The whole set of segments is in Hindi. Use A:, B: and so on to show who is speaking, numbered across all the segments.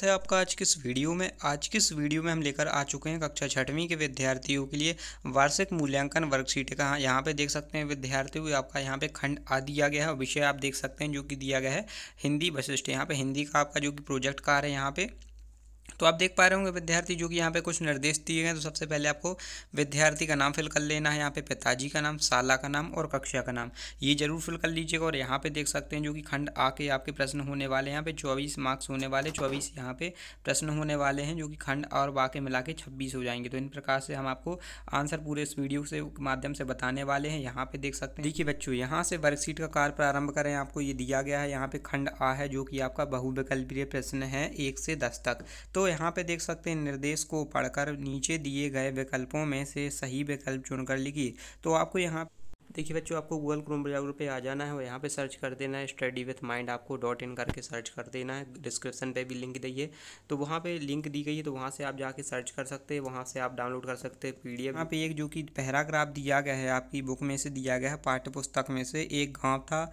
A: स्वागत है आपका आज किस वीडियो में आज किस वीडियो में हम लेकर आ चुके हैं कक्षा छठवीं के विद्यार्थियों के लिए वार्षिक मूल्यांकन वर्कशीट का हाँ, यहाँ पे देख सकते हैं विद्यार्थियों को आपका यहाँ पे खंड आ दिया गया है विषय आप देख सकते हैं जो कि दिया गया है हिंदी वशिष्ठ यहाँ पे हिंदी का आपका जो कि प्रोजेक्ट कार है यहाँ पे तो आप देख पा रहे होंगे विद्यार्थी जो कि यहाँ पे कुछ निर्देश दिए गए तो सबसे पहले आपको विद्यार्थी का नाम फिल कर लेना है यहाँ पे पिताजी का नाम साला का नाम और कक्षा का नाम ये जरूर फिल कर लीजिएगा और यहाँ पे देख सकते हैं जो कि खंड आके आपके प्रश्न होने वाले हैं यहाँ पे चौबीस मार्क्स होने वाले चौबीस यहाँ पे प्रश्न होने वाले हैं जो कि खंड और वाक्य मिला के छब्बीस हो जाएंगे तो इन प्रकार से हम आपको आंसर पूरे इस वीडियो से माध्यम से बताने वाले हैं यहाँ पे देख सकते हैं देखिए बच्चों यहाँ से वर्कशीट का कार्य प्रारंभ करें आपको ये दिया गया है यहाँ पे खंड आ है जो कि आपका बहुविकल्पीय प्रश्न है एक से दस तक तो यहाँ पे देख सकते हैं निर्देश को पढ़कर नीचे दिए गए विकल्पों में से सही विकल्प चुनकर लिखिए तो आपको यहाँ देखिए बच्चों आपको गूगल क्रोम ब्राउज़र पे आ जाना है और यहाँ पे सर्च कर देना है स्टडी विथ माइंड आपको डॉट इन करके सर्च कर देना है डिस्क्रिप्शन पे भी लिंक दी है तो वहाँ पे लिंक दी गई है तो वहाँ से आप जाके सर्च कर सकते हैं वहाँ से आप डाउनलोड कर सकते हैं पी डी यहाँ पे एक जो कि पैराग्राफ दिया गया है आपकी बुक में से दिया गया है पाठ्य पुस्तक में से एक गाँव था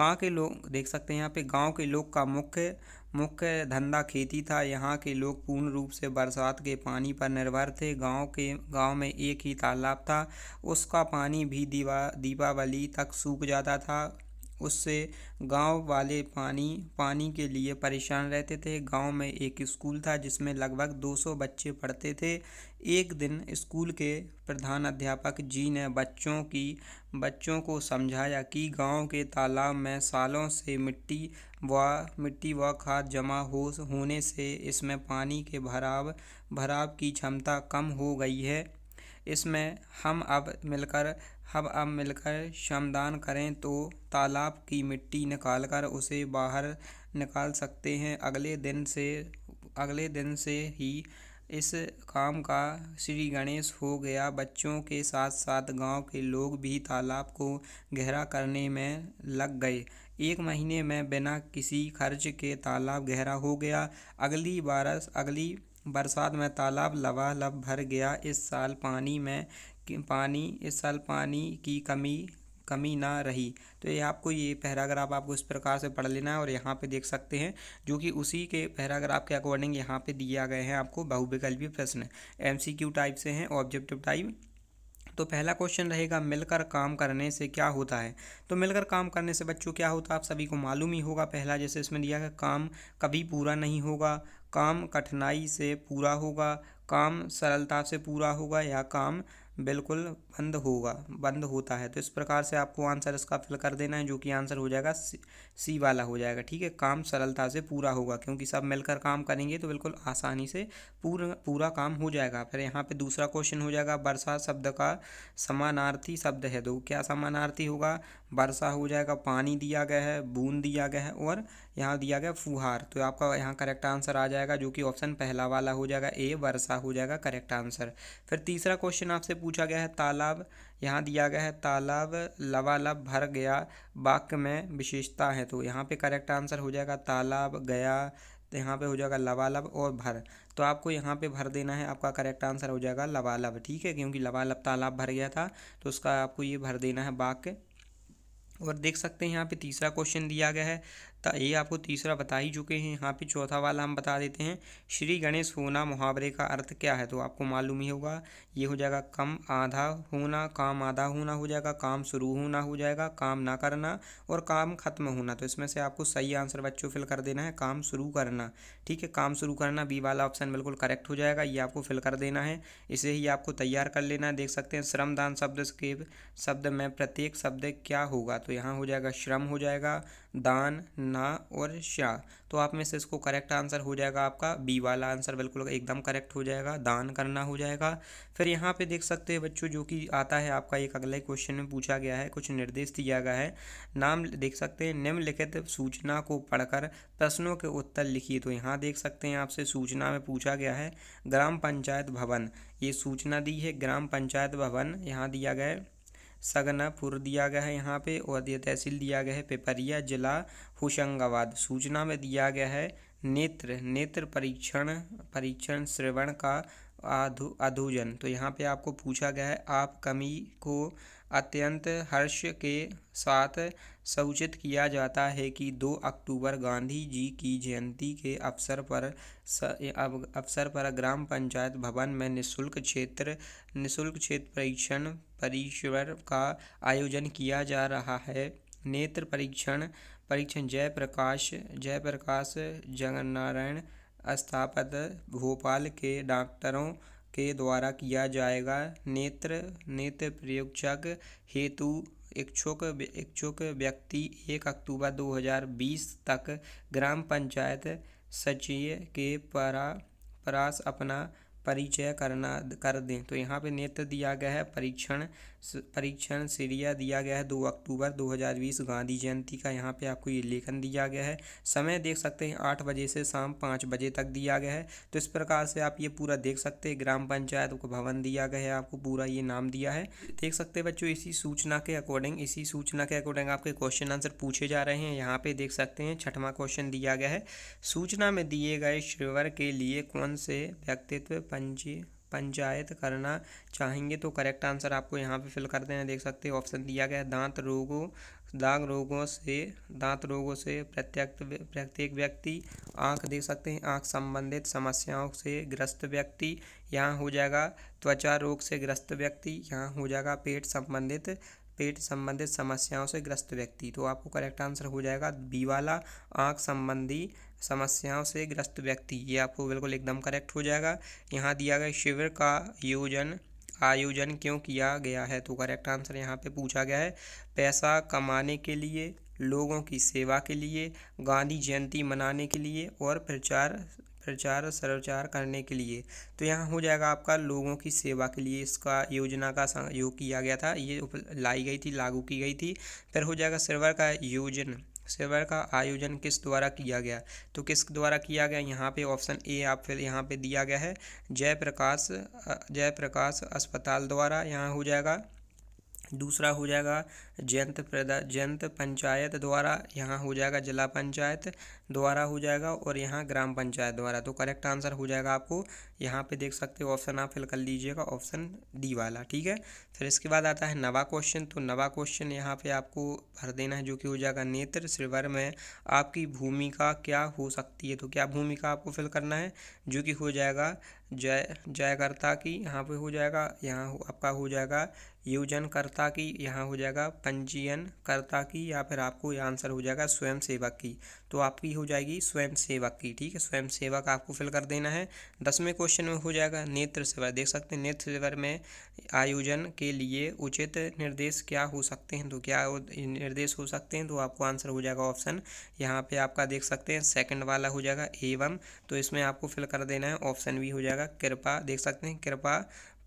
A: गाँव के लोग देख सकते हैं यहाँ पे गाँव के लोग का मुख्य मुख्य धंधा खेती था यहाँ के लोग पूर्ण रूप से बरसात के पानी पर निर्भर थे गांव के गांव में एक ही तालाब था उसका पानी भी दीवा दीपावली तक सूख जाता था उससे गांव वाले पानी पानी के लिए परेशान रहते थे गांव में एक स्कूल था जिसमें लगभग 200 बच्चे पढ़ते थे एक दिन स्कूल के प्रधान अध्यापक जी ने बच्चों की बच्चों को समझाया कि गांव के तालाब में सालों से मिट्टी व मिट्टी व खाद जमा हो होने से इसमें पानी के भराव भराव की क्षमता कम हो गई है इसमें हम अब मिलकर हम अब मिलकर श्रमदान करें तो तालाब की मिट्टी निकाल कर उसे बाहर निकाल सकते हैं अगले दिन से अगले दिन से ही इस काम का श्री गणेश हो गया बच्चों के साथ साथ गांव के लोग भी तालाब को गहरा करने में लग गए एक महीने में बिना किसी खर्च के तालाब गहरा हो गया अगली बारस अगली बरसात में तालाब लबालब भर गया इस साल पानी में कि पानी इस साल पानी की कमी कमी ना रही तो ये आपको ये पैराग्राफ आपको इस प्रकार से पढ़ लेना है और यहाँ पे देख सकते हैं जो कि उसी के पैराग्राफ के अकॉर्डिंग यहाँ पे दिया गए हैं आपको बहुविकल्पी प्रश्न एमसीक्यू टाइप से हैं ऑब्जेक्टिव टाइप तो पहला क्वेश्चन रहेगा मिलकर काम करने से क्या होता है तो मिलकर काम करने से बच्चों क्या होता है आप सभी को मालूम ही होगा पहला जैसे इसमें दिया गया काम कभी पूरा नहीं होगा काम कठिनाई से पूरा होगा काम सरलता से पूरा होगा या काम बिल्कुल बंद होगा बंद होता है तो इस प्रकार से आपको आंसर इसका फिल कर देना है जो कि आंसर हो जाएगा सी, सी वाला हो जाएगा ठीक है काम सरलता से पूरा होगा क्योंकि सब मिलकर काम करेंगे तो बिल्कुल आसानी से पूरा पूरा काम हो जाएगा फिर यहाँ पे दूसरा क्वेश्चन हो जाएगा वर्षा शब्द का समानार्थी शब्द है तो क्या समानार्थी होगा वर्षा हो जाएगा पानी दिया गया है बूंद दिया गया है और यहाँ दिया गया फुहार तो आपका यहाँ करेक्ट आंसर आ जाएगा जो कि ऑप्शन पहला वाला हो जाएगा ए वर्षा हो जाएगा करेक्ट आंसर फिर तीसरा क्वेश्चन आपसे पूछा गया है तालाब यहाँ दिया गया है तालाब लवालब भर गया वाक्य में विशेषता है तो यहाँ पे करेक्ट आंसर हो जाएगा तालाब गया तो यहाँ पे हो जाएगा लवालब और भर तो आपको यहाँ पे भर देना है आपका करेक्ट आंसर हो जाएगा लवालब ठीक है क्योंकि लवालब तालाब भर गया था तो उसका आपको ये भर देना है वाक्य और देख सकते हैं यहाँ पे तीसरा क्वेश्चन दिया गया है तो ये आपको तीसरा बता ही चुके हैं यहाँ पे चौथा वाला हम बता देते हैं श्री गणेश होना मुहावरे का अर्थ क्या है तो आपको मालूम ही होगा ये हो जाएगा कम आधा होना काम आधा होना हो जाएगा काम शुरू होना हो जाएगा काम ना करना और काम खत्म होना तो इसमें से आपको सही आंसर बच्चों फिल कर देना है काम शुरू करना ठीक है काम शुरू करना बी वाला ऑप्शन बिल्कुल करेक्ट हो जाएगा ये आपको फिल कर देना है इसे ही आपको तैयार कर लेना है देख सकते हैं श्रमदान शब्द के शब्द में प्रत्येक शब्द क्या होगा तो यहाँ हो जाएगा श्रम हो जाएगा दान ना और श्या तो आप में से इसको करेक्ट आंसर हो जाएगा आपका बी वाला आंसर बिल्कुल एकदम करेक्ट हो जाएगा दान करना हो जाएगा फिर यहाँ पे देख सकते हैं बच्चों जो कि आता है आपका एक अगले क्वेश्चन में पूछा गया है कुछ निर्देश दिया गया है नाम देख सकते हैं निम्नलिखित सूचना को पढ़कर प्रश्नों के उत्तर लिखिए तो यहाँ देख सकते हैं आपसे सूचना में पूछा गया है ग्राम पंचायत भवन ये सूचना दी है ग्राम पंचायत भवन यहाँ दिया गया है सगनापुर दिया गया है यहाँ पे और यह तहसील दिया गया है पेपरिया जिला होशंगाबाद सूचना में दिया गया है नेत्र नेत्र परीक्षण परीक्षण श्रवण का आधु तो यहाँ पे आपको पूछा गया है आप कमी को अत्यंत हर्ष के साथ सूचित किया जाता है कि दो अक्टूबर गांधी जी की जयंती के अवसर पर अवसर पर ग्राम पंचायत भवन में निशुल्क क्षेत्र निशुल्क क्षेत्र परीक्षण परीक्षण का आयोजन किया जा रहा है नेत्र परीक्षण परीक्षण जयप्रकाश जयप्रकाश जगन्नारायण स्थापित भोपाल के डॉक्टरों के द्वारा किया जाएगा नेत्र नेत्र प्रयोगक हेतु इच्छुक इच्छुक व्यक्ति एक अक्टूबर 2020 तक ग्राम पंचायत सचिव के परा परास अपना परिचय करना कर दें तो यहाँ पे नेत्र दिया गया है परीक्षण परीक्षण सीरिया दिया गया है दो अक्टूबर 2020 गांधी जयंती का यहाँ पे आपको ये लेखन दिया गया है समय देख सकते हैं आठ बजे से शाम पाँच बजे तक दिया गया है तो इस प्रकार से आप ये पूरा देख सकते हैं ग्राम पंचायत को भवन दिया गया है आपको पूरा ये नाम दिया है देख सकते हैं बच्चों इसी सूचना के अकॉर्डिंग इसी सूचना के अकॉर्डिंग आपके क्वेश्चन आंसर पूछे जा रहे हैं यहाँ पर देख सकते हैं छठवा क्वेश्चन दिया गया है सूचना में दिए गए श्रेवर के लिए कौन से व्यक्तित्व पंजी पंचायत करना चाहेंगे तो करेक्ट आंसर आपको यहाँ पे फिल कर देना देख सकते हैं ऑप्शन दिया गया है दांत रोगों दाग रोगों से दांत रोगों से प्रत्येक प्रत्येक व्यक्ति आंख देख सकते हैं आंख संबंधित समस्याओं से ग्रस्त व्यक्ति यहाँ हो जाएगा त्वचा रोग से ग्रस्त व्यक्ति यहाँ हो जाएगा पेट संबंधित पेट संबंधित समस्याओं से ग्रस्त व्यक्ति तो आपको करेक्ट आंसर हो जाएगा बी वाला आँख संबंधी समस्याओं से ग्रस्त व्यक्ति ये आपको बिल्कुल एकदम करेक्ट हो जाएगा यहाँ दिया गया शिविर का आयोजन आयोजन क्यों किया गया है तो करेक्ट आंसर यहाँ पे पूछा गया है पैसा कमाने के लिए लोगों की सेवा के लिए गांधी जयंती मनाने के लिए और प्रचार प्रचार सर्वचार करने के लिए तो यहाँ हो जाएगा आपका लोगों की सेवा के लिए इसका योजना का योग किया गया था ये लाई गई थी लागू की गई थी फिर हो जाएगा सर्वर का योजन शिविर का आयोजन किस द्वारा किया गया तो किस द्वारा किया गया यहाँ पे ऑप्शन ए आप फिर यहाँ पे दिया गया है जयप्रकाश जयप्रकाश अस्पताल द्वारा यहाँ हो जाएगा दूसरा हो जाएगा जयंत प्रदा जयंत पंचायत द्वारा यहाँ हो जाएगा जिला पंचायत द्वारा हो जाएगा और यहाँ ग्राम पंचायत द्वारा तो करेक्ट आंसर हो जाएगा आपको यहाँ पे देख सकते हो ऑप्शन आप फिल कर लीजिएगा ऑप्शन डी वाला ठीक है फिर इसके बाद आता है नवा क्वेश्चन तो नवा क्वेश्चन यहाँ पे आपको भर देना है जो कि हो जाएगा नेत्र श्रीवर में आपकी भूमिका क्या हो सकती है तो क्या भूमिका आपको फिल करना है जो कि हो जाएगा जय जयकर्ता की यहाँ पे हो जाएगा यहाँ आपका हो जाएगा यूजन कर्ता की यहाँ हो जाएगा पंजीयन कर्ता की या फिर आपको आंसर हो जाएगा स्वयं सेवक की तो आपकी हो जाएगी स्वयं सेवक की ठीक है स्वयं सेवक आपको फिल कर देना है दसवें क्वेश्चन में हो जाएगा नेत्र सेवा देख सकते हैं नेत्र सेवा में आयोजन के लिए उचित निर्देश क्या हो सकते हैं तो क्या निर्देश हो सकते हैं तो आपको आंसर हो जाएगा ऑप्शन यहाँ पे आपका देख सकते हैं सेकेंड वाला हो जाएगा एवं तो इसमें आपको फिल कर देना है ऑप्शन भी हो जाएगा कृपा देख सकते हैं कृपा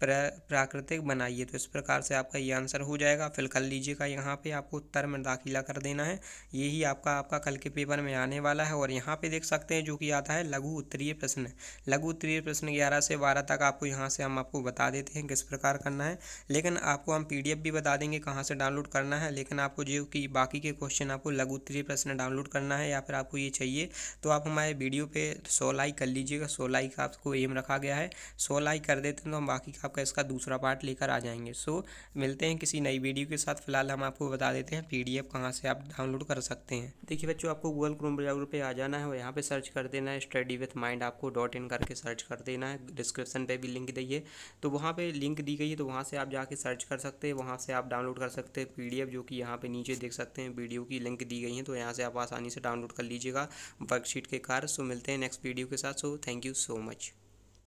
A: प्राकृतिक बनाइए तो इस प्रकार से आपका ये आंसर हो जाएगा फिल कर लीजिएगा यहाँ पे आपको उत्तर में दाखिला कर देना है यही आपका आपका कल के पेपर में आने वाला है और यहाँ पे देख सकते हैं जो कि आता है लघु उत्तरीय प्रश्न लघु उत्तरीय प्रश्न ग्यारह से बारह तक आपको यहाँ से हम आपको बता देते हैं किस प्रकार करना है लेकिन आपको हम पी भी बता देंगे कहाँ से डाउनलोड करना है लेकिन आपको जो कि बाकी के क्वेश्चन आपको लघु उत्तरीय प्रश्न डाउनलोड करना है या फिर आपको ये चाहिए तो आप हमारे वीडियो पर सो लाइक कर लीजिएगा सो लाइक आपको एम रखा गया है सो लाइक कर देते हैं तो हम बाकी का आपका इसका दूसरा पार्ट लेकर आ जाएंगे सो मिलते हैं किसी नई वीडियो के साथ फिलहाल हम आपको बता देते हैं पी डी कहाँ से आप डाउनलोड कर सकते हैं देखिए बच्चों आपको गूगल क्रोम ब्राउज़र पर आ जाना है और यहाँ पर सर्च कर देना है स्टडी विथ माइंड आपको डॉट इन करके सर्च कर देना है डिस्क्रिप्शन पर भी लिंक दी है तो वहाँ पर लिंक दी गई है तो वहाँ से आप जाके सर्च कर सकते हैं वहाँ से आप डाउनलोड कर सकते हैं पी जो कि यहाँ पर नीचे देख सकते हैं वीडियो की लिंक दी गई है तो यहाँ से आप आसानी से डाउनलोड कर लीजिएगा वर्कशीट के कार सो मिलते हैं नेक्स्ट वीडियो के साथ so thank you so much